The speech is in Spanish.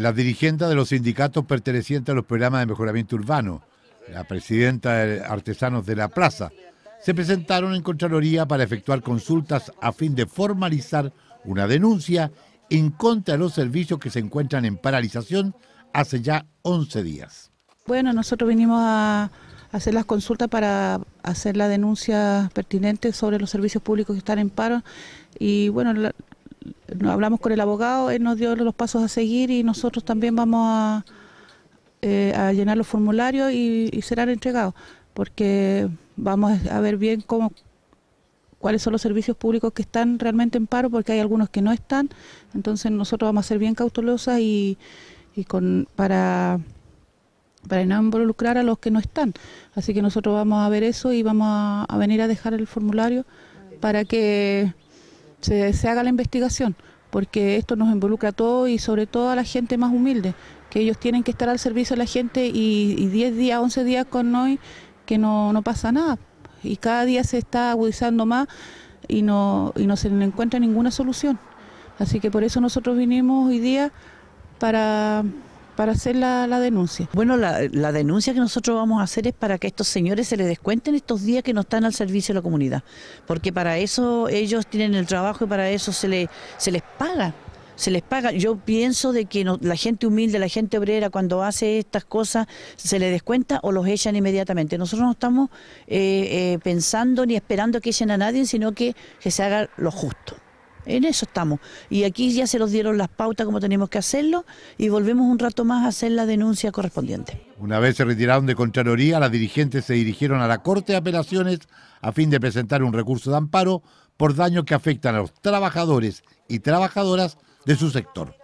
La dirigentes de los sindicatos pertenecientes a los programas de mejoramiento urbano, la presidenta de Artesanos de la Plaza, se presentaron en Contraloría para efectuar consultas a fin de formalizar una denuncia en contra de los servicios que se encuentran en paralización hace ya 11 días. Bueno, nosotros vinimos a hacer las consultas para hacer la denuncia pertinente sobre los servicios públicos que están en paro y bueno, la, hablamos con el abogado, él nos dio los pasos a seguir y nosotros también vamos a, eh, llenar los formularios y, serán entregados, porque vamos a ver bien cómo cuáles son los servicios públicos que están realmente en paro, porque hay algunos que no están, entonces nosotros vamos a ser bien cautelosas y, con, para para involucrar a los que no están. Así que nosotros vamos a ver eso y vamos a venir a dejar el formulario para que se, haga la investigación, porque esto nos involucra a todos y sobre todo a la gente más humilde, que ellos tienen que estar al servicio de la gente y, 10 días, 11 días con hoy que no, no pasa nada. Y cada día se está agudizando más y no, y no se encuentra ninguna solución. Así que por eso nosotros vinimos hoy día para para hacer la, denuncia. Bueno, la, denuncia que nosotros vamos a hacer es para que estos señores se les descuenten estos días que no están al servicio de la comunidad, porque para eso ellos tienen el trabajo y para eso se, le, se les paga se les paga. Yo pienso de que la gente humilde, la gente obrera, cuando hace estas cosas, se les descuenta o los echan inmediatamente. Nosotros no estamos eh, eh, pensando ni esperando que echen a nadie, sino que se haga lo justo. En eso estamos. Y aquí ya se nos dieron las pautas como tenemos que hacerlo y volvemos un rato más a hacer la denuncia correspondiente. Una vez se retiraron de Contraloría, las dirigentes se dirigieron a la Corte de Apelaciones a fin de presentar un recurso de amparo por daños que afectan a los trabajadores y trabajadoras de su sector.